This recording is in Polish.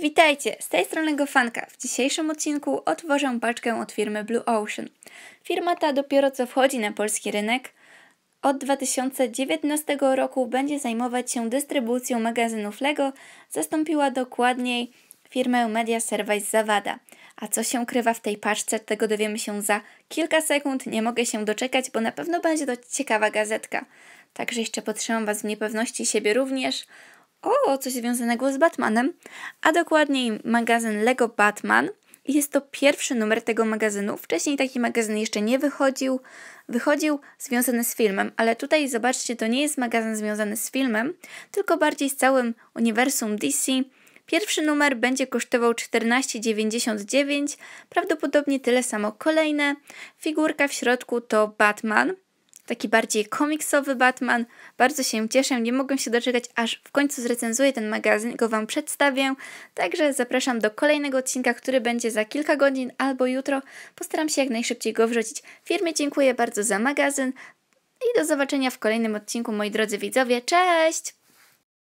Witajcie, z tej strony Gofanka. W dzisiejszym odcinku otworzę paczkę od firmy Blue Ocean. Firma ta dopiero co wchodzi na polski rynek. Od 2019 roku będzie zajmować się dystrybucją magazynów LEGO, zastąpiła dokładniej firmę Media Service Zawada. A co się krywa w tej paczce, tego dowiemy się za kilka sekund. Nie mogę się doczekać, bo na pewno będzie to ciekawa gazetka. Także jeszcze potrzymam Was w niepewności siebie również o coś związanego z Batmanem, a dokładniej magazyn Lego Batman. Jest to pierwszy numer tego magazynu. Wcześniej taki magazyn jeszcze nie wychodził. Wychodził związany z filmem, ale tutaj zobaczcie, to nie jest magazyn związany z filmem, tylko bardziej z całym uniwersum DC. Pierwszy numer będzie kosztował 14,99, prawdopodobnie tyle samo kolejne. Figurka w środku to Batman taki bardziej komiksowy Batman. Bardzo się cieszę, nie mogę się doczekać, aż w końcu zrecenzuję ten magazyn, go Wam przedstawię. Także zapraszam do kolejnego odcinka, który będzie za kilka godzin albo jutro. Postaram się jak najszybciej go wrzucić. Firmie dziękuję bardzo za magazyn i do zobaczenia w kolejnym odcinku, moi drodzy widzowie. Cześć!